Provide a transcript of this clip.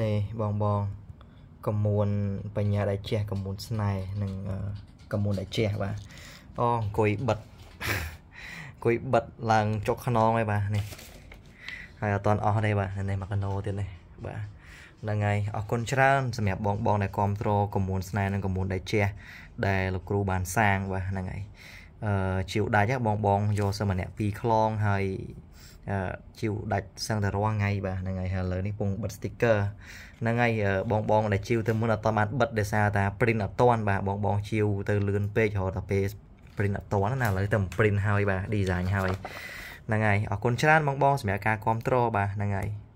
នេះបងបងកមួនបញ្ញាដែលជះកមួនស្នេហ៍និងកមួនដែលជះបាទអូអង្គុយបិទអង្គុយបិទឡើងចុកខ្នងហើយបាទនេះ ហើយអត់តន់អស់ទេបាទនេះមកកណោទៀតនេះបាទហ្នឹងហើយអរគុណច្រើនសម្រាប់បងបងដែលគ្រប់គ្រងកមួន ស្នេហ៍និងកមួនដែលជះដែលលោកគ្រូបានសាងបាទហ្នឹងហើយអឺជាវដាច់បងបងយកសិមម្នាក់ពីរខ្លងហើយជីវដាច់សឹងតែរាល់ថ្ងៃបាទហ្នឹងហើយហើយឥឡូវនេះពងបិទ sticker ហ្នឹងហើយបងបងដែលជីវទៅមុនអត់តាន់បានបិទដោយសារតា print អត់តាន់បាទបងបងជីវទៅលឿនពេករហូតដល់ពេល print អត់តាន់ណាឥឡូវទៅ print ហើយបាទ design ហើយហ្នឹងហើយអរគុណច្រើនបងបងសម្រាប់ការគ្រប់គ្រងបាទហ្នឹងហើយ